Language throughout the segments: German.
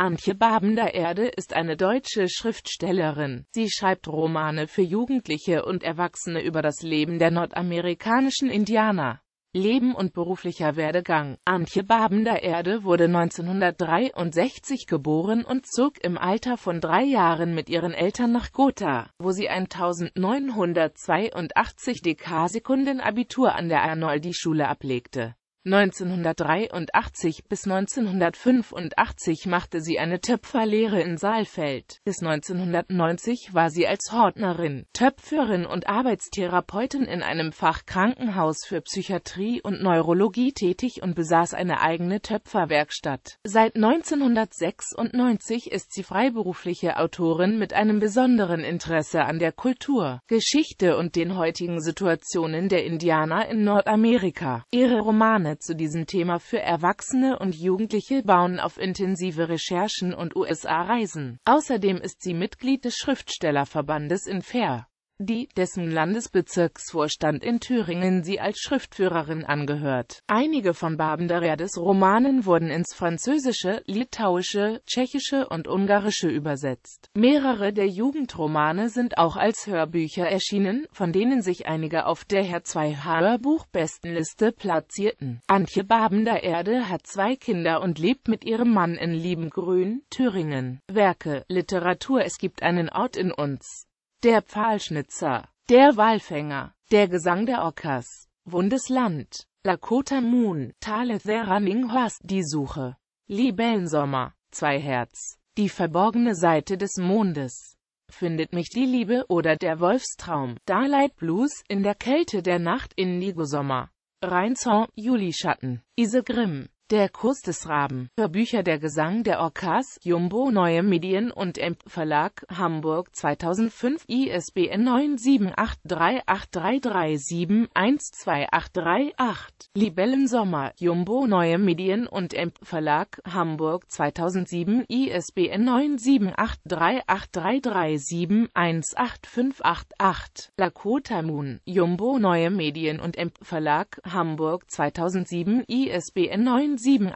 Antje Babender Erde ist eine deutsche Schriftstellerin. Sie schreibt Romane für Jugendliche und Erwachsene über das Leben der nordamerikanischen Indianer. Leben und beruflicher Werdegang Antje Babender Erde wurde 1963 geboren und zog im Alter von drei Jahren mit ihren Eltern nach Gotha, wo sie 1982 DK-Sekunden Abitur an der Arnoldi-Schule ablegte. 1983 bis 1985 machte sie eine Töpferlehre in Saalfeld. Bis 1990 war sie als Hortnerin, Töpferin und Arbeitstherapeutin in einem Fach Krankenhaus für Psychiatrie und Neurologie tätig und besaß eine eigene Töpferwerkstatt. Seit 1996 ist sie freiberufliche Autorin mit einem besonderen Interesse an der Kultur, Geschichte und den heutigen Situationen der Indianer in Nordamerika. Ihre Romane zu diesem Thema für Erwachsene und Jugendliche bauen auf intensive Recherchen und USA-Reisen. Außerdem ist sie Mitglied des Schriftstellerverbandes in Fair die dessen Landesbezirksvorstand in Thüringen sie als Schriftführerin angehört. Einige von Babendererdes Romanen wurden ins Französische, Litauische, Tschechische und Ungarische übersetzt. Mehrere der Jugendromane sind auch als Hörbücher erschienen, von denen sich einige auf der Herr 2 Hörbuchbestenliste platzierten. Antje Babendererde hat zwei Kinder und lebt mit ihrem Mann in Liebengrün, Thüringen. Werke, Literatur Es gibt einen Ort in uns der Pfahlschnitzer, der Walfänger, der Gesang der Ockers, Wundesland, Lakota Moon, Tale der Raminghorst, die Suche, Libellensommer, zwei Herz, die verborgene Seite des Mondes, findet mich die Liebe oder der Wolfstraum, Starlight Blues, in der Kälte der Nacht, Indigo Sommer, Rheinzorn, Julischatten, Ise Grimm, der Kurs des Raben. Hörbücher Der Gesang der Orcas, Jumbo Neue Medien und Emp Verlag, Hamburg 2005, ISBN 9783833712838. Libellen Sommer, Jumbo Neue Medien und Emp Verlag, Hamburg 2007, ISBN 9783833718588. Lakota Moon, Jumbo Neue Medien und Emp Verlag, Hamburg 2007, ISBN 9 0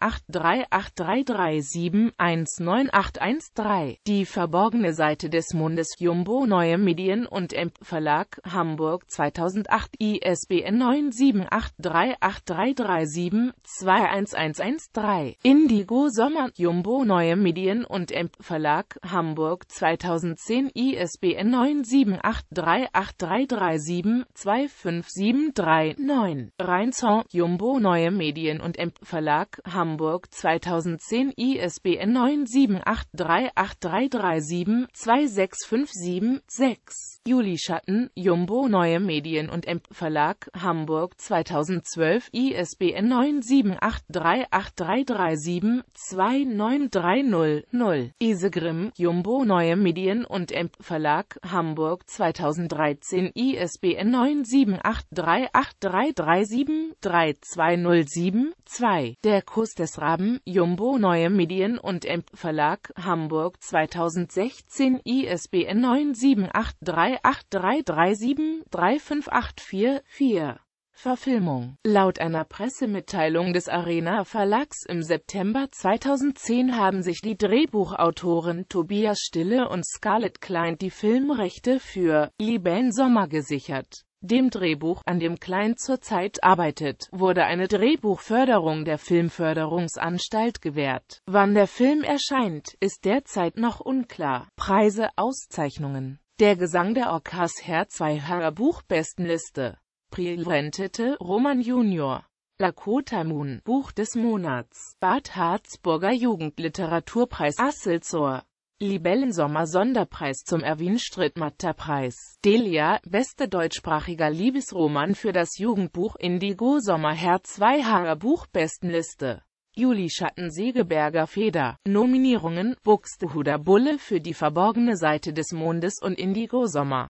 Die verborgene Seite des Mondes. Jumbo Neue Medien und Emp Verlag, Hamburg 2008. ISBN 9783837211113. Indigo Sommer. Jumbo Neue Medien und Emp Verlag, Hamburg 2010. ISBN 97838372573. 9. Rheinson, Jumbo Neue Medien und Emp Verlag, Verlag, Hamburg 2010 ISBN 9783833726576. Juli Schatten, Jumbo Neue Medien und M. Verlag, Hamburg 2012 ISBN 9783833729300. Isegrim, Jumbo Neue Medien und M. Verlag, Hamburg 2013 ISBN 9783833732072. Der der Kuss des Raben, Jumbo Neue Medien und M. Verlag, Hamburg 2016, ISBN 9783833735844. Verfilmung. Laut einer Pressemitteilung des Arena Verlags im September 2010 haben sich die Drehbuchautoren Tobias Stille und Scarlett Klein die Filmrechte für Lieben Sommer gesichert dem Drehbuch, an dem Klein zurzeit arbeitet, wurde eine Drehbuchförderung der Filmförderungsanstalt gewährt. Wann der Film erscheint, ist derzeit noch unklar. Preise, Auszeichnungen Der Gesang der Orcas Herr 2 Buchbestenliste Priorentete Roman Junior Lakota Moon Buch des Monats Bad Harzburger Jugendliteraturpreis Asselzor. Libellensommer-Sonderpreis zum Erwin-Strittmatter-Preis. Delia, bester deutschsprachiger Liebesroman für das Jugendbuch Indigo Sommerherz 2 Haarer Buchbestenliste. Juli Schatten Segeberger Feder. Nominierungen: Buxtehuder Bulle für die verborgene Seite des Mondes und Indigo Sommer.